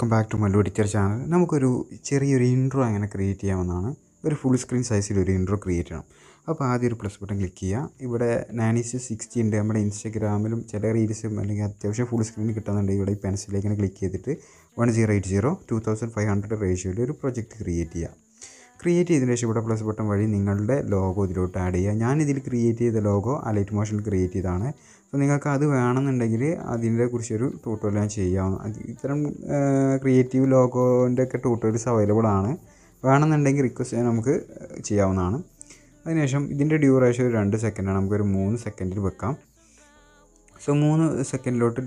welcome back to Mallu editor channel നമുക്കൊരു ചെറിയൊരു intro അങ്ങനെ ക്രിയേറ്റ് ചെയ്യാമെന്നാണ് ഒരു ഫുൾ സ്ക്രീൻ സൈസിൽ ഒരു ഇൻട്രോ ക്രിയേറ്റ് ചെയ്യണം അപ്പോൾ ആദ്യം ഒരു പ്ലസ് ബട്ടൺ ക്ലിക്ക് ചെയ്യുക ഇവിടെ നാനീസ് സിക്സ്റ്റി ഉണ്ട് നമ്മുടെ ഇൻസ്റ്റഗ്രാമിലും ചില റീൽസും അല്ലെങ്കിൽ അത്യാവശ്യം ഫുൾ സ്ക്രീനിൽ കിട്ടുന്നുണ്ട് ഇവിടെ ഈ പെൻസിലേക്ക് ക്ലിക്ക് ചെയ്തിട്ട് one zero eight zero two thousand five hundred റേഷ്യോയിൽ ഒരു പ്രൊജക്റ്റ് ക്രിയേറ്റ് ചെയ്യുക ക്രിയേറ്റ് ചെയ്തതിന് ശേഷം ഇവിടെ പ്ലസ് ബട്ടൺ വഴി നിങ്ങളുടെ ലോഗോ ഇതിലോട്ട് ആഡ് ചെയ്യുക ഞാനിതിൽ ക്രിയേറ്റ് ചെയ്ത ലോഗോ അലൈറ്റ് മോഷൻ ക്രിയേറ്റ് ചെയ്താണ് സോ നിങ്ങൾക്ക് അത് വേണമെന്നുണ്ടെങ്കിൽ അതിൻ്റെ കുറിച്ചൊരു ട്യൂട്ടോറിയൽ ഞാൻ ചെയ്യാവുന്ന ഇത്തരം ക്രിയേറ്റീവ് ലോഗോൻ്റെ ഒക്കെ ട്യൂട്ടോറിയൽസ് അവൈലബിൾ ആണ് വേണമെന്നുണ്ടെങ്കിൽ റിക്വസ്റ്റ് നമുക്ക് ചെയ്യാവുന്നതാണ് അതിനുശേഷം ഇതിൻ്റെ ഡ്യൂറേഷൻ ഒരു രണ്ട് സെക്കൻഡാണ് നമുക്കൊരു മൂന്ന് സെക്കൻഡിൽ വെക്കാം സോ മൂന്ന് സെക്കൻഡിലോട്ട്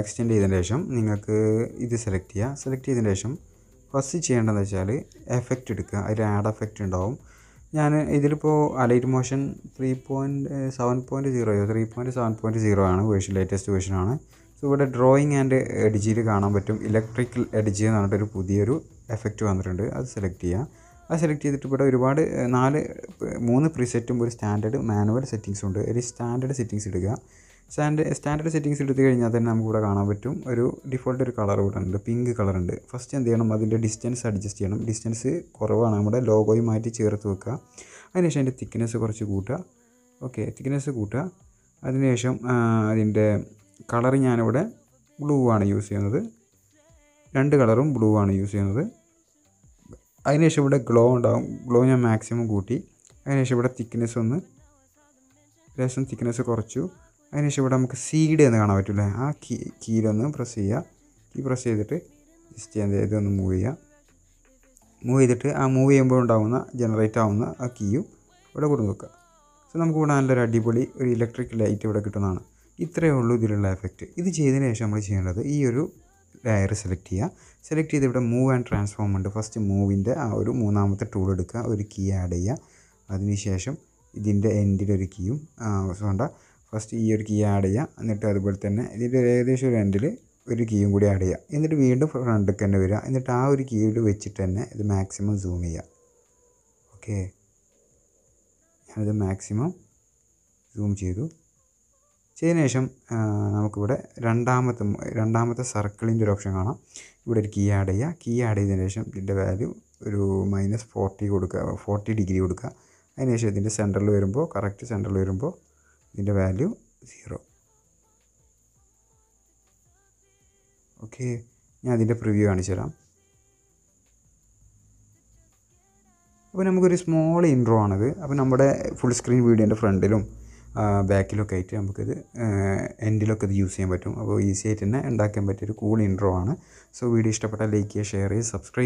എക്സ്റ്റെൻഡ് ചെയ്തതിന് ശേഷം നിങ്ങൾക്ക് ഇത് സെലക്ട് ചെയ്യുക സെലക്ട് ചെയ്തതിന് ശേഷം ഫസ്റ്റ് ചെയ്യേണ്ടതെന്ന് വെച്ചാൽ എഫക്റ്റ് എടുക്കുക അതിൽ ആഡ് എഫക്റ്റ് ഉണ്ടാവും ഞാൻ ഇതിലിപ്പോൾ Alight Motion three point seven point സീറോയോ three point seven point zero ആണ് വേഷൻ ലേറ്റസ്റ്റ് വേർഷനാണ് സോ ഇവിടെ ഡ്രോയിങ് ആൻഡ് എഡിജിയിൽ കാണാൻ പറ്റും ഇലക്ട്രിക്കൽ എഡിജി എന്ന് പറഞ്ഞിട്ടൊരു പുതിയൊരു എഫക്റ്റ് വന്നിട്ടുണ്ട് അത് സെലക്ട് ചെയ്യുക അത് സെലക്ട് ചെയ്തിട്ട് ഇവിടെ ഒരുപാട് നാല് മൂന്ന് പ്രീസെറ്റും ഒരു സ്റ്റാൻഡേർഡ് മാനുവൽ സെറ്റിങ്സും ഉണ്ട് ഒരു സ്റ്റാൻഡേർഡ് സെറ്റിങ്സ് ഇടുക സ്റ്റാൻഡേർഡ് സ്റ്റാൻഡേർഡ് സെറ്റിങ്സ് എടുത്തു കഴിഞ്ഞാൽ തന്നെ ഇവിടെ കാണാൻ പറ്റും ഒരു ഡിഫോൾട്ട് ഒരു കളർ ഇവിടെ ഉണ്ട് പിങ്ക് കളർ ഉണ്ട് ഫസ്റ്റ് എന്ത് ചെയ്യണം അതിൻ്റെ ഡിസ്റ്റൻസ് അഡ്ജസ്റ്റ് ചെയ്യണം ഡിസ്റ്റൻസ് കുറവാണ് നമ്മുടെ ലോഗോയും മാറ്റി ചേർത്ത് വെക്കുക അതിനുശേഷം അതിൻ്റെ തിക്നെസ് കുറച്ച് കൂട്ടുക ഓക്കെ തിക്നെസ് കൂട്ടുക അതിനുശേഷം അതിൻ്റെ കളർ ഞാനിവിടെ ബ്ലൂ ആണ് യൂസ് ചെയ്യുന്നത് രണ്ട് കളറും ബ്ലൂ ആണ് യൂസ് ചെയ്യുന്നത് അതിനുശേഷം ഇവിടെ ഗ്ലോ ഉണ്ടാകും ഗ്ലോ ഞാൻ മാക്സിമം കൂട്ടി അതിനുശേഷം ഇവിടെ തിക്നെസ് ഒന്ന് ലേശം തിക്നെസ് കുറച്ചു അതിനുശേഷം ഇവിടെ നമുക്ക് സീഡ് എന്ന് കാണാൻ പറ്റില്ലേ ആ കീ കീലൊന്ന് പ്രസ് ചെയ്യുക കീ പ്രസ് ചെയ്തിട്ട് ജസ്റ്റ് എന്ത് ഒന്ന് മൂവ് ചെയ്യുക മൂവ് ചെയ്തിട്ട് ആ മൂവ് ചെയ്യുമ്പോൾ ഉണ്ടാകുന്ന ജനറേറ്റ് ആവുന്ന ആ കീയും ഇവിടെ കൊടുത്തു വെക്കുക സോ നമുക്ക് ഇവിടെ നല്ലൊരു അടിപൊളി ഒരു ഇലക്ട്രിക് ലൈറ്റ് ഇവിടെ കിട്ടുന്നതാണ് ഇത്രയേ ഉള്ളൂ ഇതിലുള്ള എഫക്റ്റ് ഇത് ചെയ്തതിന് ശേഷം നമ്മൾ ചെയ്യേണ്ടത് ഈ ഒരു ലെയർ സെലക്ട് ചെയ്യുക സെലക്ട് ചെയ്ത് ഇവിടെ മൂവ് ആൻഡ് ട്രാൻസ്ഫോം ഉണ്ട് ഫസ്റ്റ് മൂവിൻ്റെ ആ ഒരു മൂന്നാമത്തെ ടൂൾ എടുക്കുക ഒരു കീ ആഡ് ചെയ്യുക അതിനുശേഷം ഇതിൻ്റെ എൻഡിൽ ഒരു കീയും വേണ്ട ഫസ്റ്റ് ഈ ഒരു കീ ആഡ് ചെയ്യുക എന്നിട്ട് അതുപോലെ തന്നെ ഇതിൻ്റെ ഏകദേശം ഒരു എൻഡിൽ ഒരു കീയും കൂടി ആഡ് ചെയ്യുക എന്നിട്ട് വീണ്ടും ഫ്രണ്ടിൽ തന്നെ വരിക എന്നിട്ട് ആ ഒരു കീയിൽ വെച്ചിട്ട് തന്നെ ഇത് മാക്സിമം സൂം ചെയ്യുക ഓക്കെ ഞാനിത് മാക്സിമം സൂം ചെയ്തു ചെയ്തതിനു ശേഷം നമുക്കിവിടെ രണ്ടാമത്തെ രണ്ടാമത്തെ സർക്കിളിൻ്റെ ഒരു ഓപ്ഷൻ കാണാം ഇവിടെ ഒരു കീ ആഡ് ചെയ്യുക കീ ആഡ് ചെയ്തതിന് ശേഷം ഇതിൻ്റെ വാല്യൂ ഒരു മൈനസ് ഫോർട്ടി കൊടുക്കുക ഫോർട്ടി ഡിഗ്രി കൊടുക്കുക അതിനുശേഷം ഇതിൻ്റെ സെൻറ്ററിൽ വരുമ്പോൾ കറക്റ്റ് സെൻറ്ററിൽ വരുമ്പോൾ ഇതിൻ്റെ വാല്യൂ സീറോ ഓക്കെ ഞാൻ അതിൻ്റെ പ്രിവ്യൂ കാണിച്ചു തരാം അപ്പോൾ നമുക്കൊരു സ്മോൾ ഇൻട്രോ ആണത് അപ്പോൾ നമ്മുടെ ഫുൾ സ്ക്രീൻ വീഡിയോൻ്റെ ഫ്രണ്ടിലും ബാക്കിലൊക്കെ ആയിട്ട് നമുക്കിത് എൻഡിലൊക്കെ ഇത് യൂസ് ചെയ്യാൻ പറ്റും അപ്പോൾ ഈസി ആയിട്ട് തന്നെ ഉണ്ടാക്കാൻ പറ്റിയൊരു കൂൾ ഇൻട്രോ ആണ് സോ വീഡിയോ ഇഷ്ടപ്പെട്ടാൽ ലൈക്ക് ചെയ്യുക ഷെയർ ചെയ്യുക സബ്സ്ക്രൈബ്